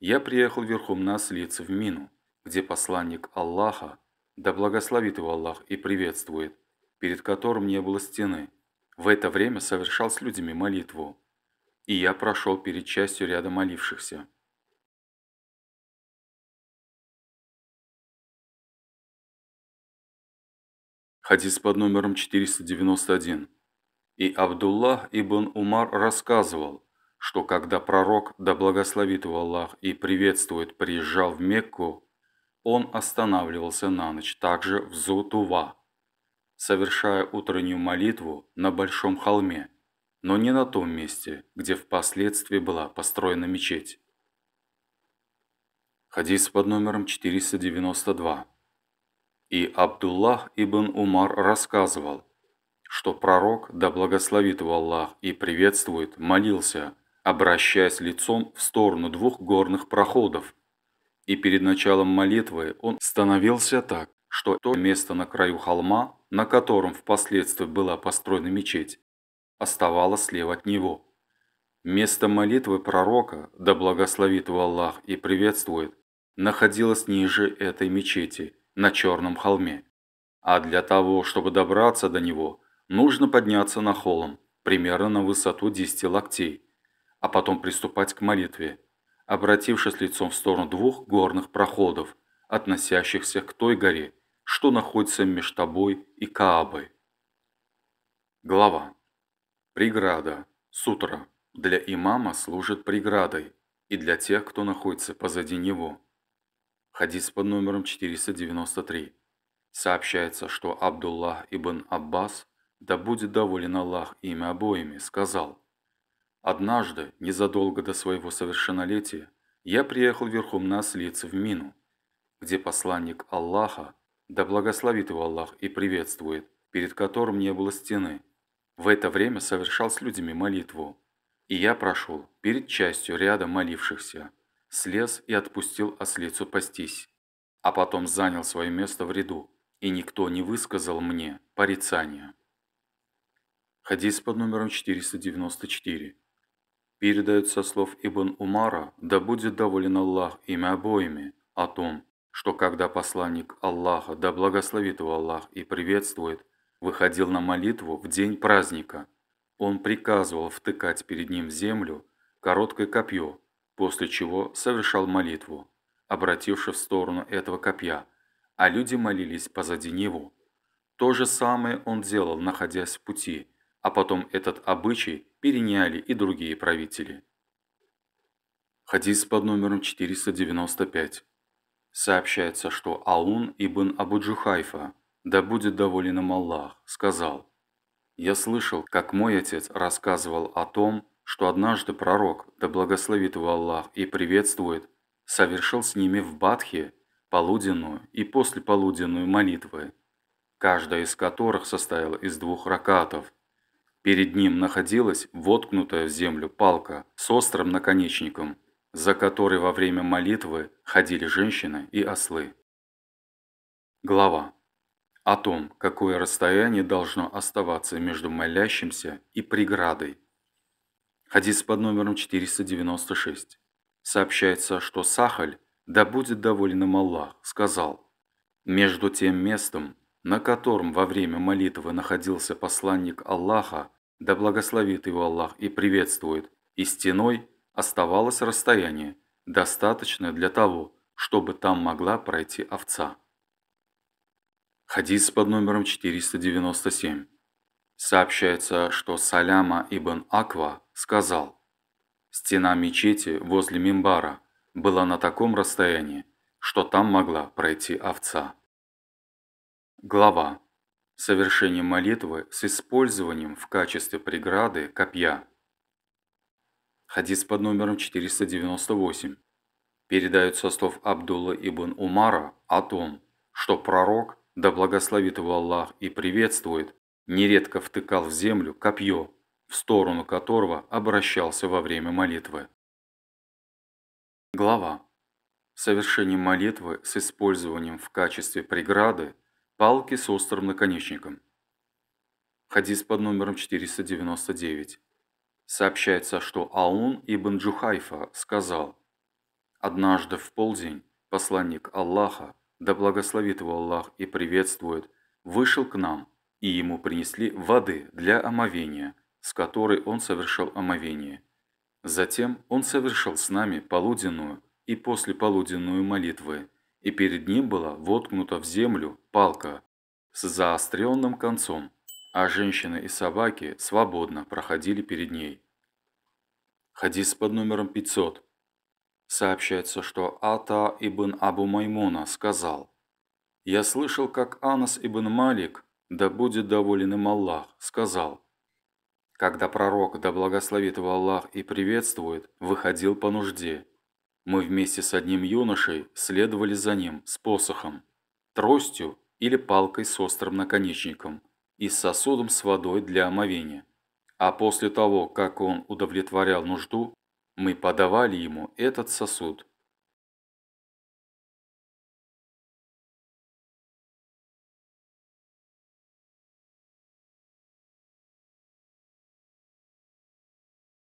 я приехал верхом на ослице в Мину, где посланник Аллаха, да благословит его Аллах и приветствует, перед которым не было стены, в это время совершал с людьми молитву, и я прошел перед частью ряда молившихся. Хадис под номером 491. И Абдуллах ибн Умар рассказывал – что когда пророк, да благословит его Аллах и приветствует, приезжал в Мекку, он останавливался на ночь также в Зутува, совершая утреннюю молитву на Большом холме, но не на том месте, где впоследствии была построена мечеть. Хадис под номером 492. И Абдуллах ибн Умар рассказывал, что пророк, да благословит его Аллах и приветствует, молился, обращаясь лицом в сторону двух горных проходов. И перед началом молитвы он становился так, что то место на краю холма, на котором впоследствии была построена мечеть, оставалось слева от него. Место молитвы пророка, да благословит его Аллах и приветствует, находилось ниже этой мечети, на Черном холме. А для того, чтобы добраться до него, нужно подняться на холм, примерно на высоту 10 локтей а потом приступать к молитве, обратившись лицом в сторону двух горных проходов, относящихся к той горе, что находится между тобой и Каабой. Глава. Преграда. Сутра. Для имама служит преградой и для тех, кто находится позади него. Хадис под номером 493. Сообщается, что Абдуллах ибн Аббас, да будет доволен Аллах ими обоими, сказал – Однажды, незадолго до своего совершеннолетия, я приехал верхом на ослице в Мину, где посланник Аллаха, да благословит его Аллах и приветствует, перед которым не было стены, в это время совершал с людьми молитву. И я прошел перед частью ряда молившихся, слез и отпустил ослицу пастись, а потом занял свое место в ряду, и никто не высказал мне порицания. Хадис под номером 494. Передают со слов Ибн Умара, да будет доволен Аллах ими обоими, о том, что когда посланник Аллаха, да благословит его Аллах и приветствует, выходил на молитву в день праздника, он приказывал втыкать перед ним в землю короткое копье, после чего совершал молитву, обративши в сторону этого копья, а люди молились позади него. То же самое он делал, находясь в пути – а потом этот обычай переняли и другие правители. Хадис под номером 495. Сообщается, что Аун ибн Абуджухайфа, да будет доволен им Аллах, сказал, «Я слышал, как мой отец рассказывал о том, что однажды пророк, да благословит его Аллах и приветствует, совершил с ними в бадхе полуденную и послеполуденную молитвы, каждая из которых состояла из двух ракатов – Перед ним находилась воткнутая в землю палка с острым наконечником, за которой во время молитвы ходили женщины и ослы. Глава. О том, какое расстояние должно оставаться между молящимся и преградой. Хадис под номером 496. Сообщается, что Сахаль, да будет доволен им Аллах, сказал, «Между тем местом, на котором во время молитвы находился посланник Аллаха, да благословит его Аллах и приветствует, и стеной оставалось расстояние, достаточное для того, чтобы там могла пройти овца. Хадис под номером 497. Сообщается, что Саляма ибн Аква сказал, «Стена мечети возле Мимбара была на таком расстоянии, что там могла пройти овца». Глава совершение молитвы с использованием в качестве преграды копья. Хадис под номером 498. Передают со слов Абдулла ибн Умара о том, что пророк, да благословит его Аллах и приветствует, нередко втыкал в землю копье, в сторону которого обращался во время молитвы. Глава. Совершение молитвы с использованием в качестве преграды Палки с острым наконечником. Хадис под номером 499. Сообщается, что Аун ибн Джухайфа сказал «Однажды в полдень посланник Аллаха, да благословит его Аллах и приветствует, вышел к нам, и ему принесли воды для омовения, с которой он совершил омовение. Затем он совершил с нами полуденную и послеполуденную молитвы, и перед ним была воткнута в землю палка с заостренным концом, а женщины и собаки свободно проходили перед ней. Хадис под номером 500. Сообщается, что Ата ибн Абу Маймуна сказал, «Я слышал, как Анас ибн Малик, да будет доволен им Аллах, сказал, когда пророк, да благословит его Аллах и приветствует, выходил по нужде, мы вместе с одним юношей следовали за ним с посохом, тростью или палкой с острым наконечником и с сосудом с водой для омовения. А после того, как он удовлетворял нужду, мы подавали ему этот сосуд.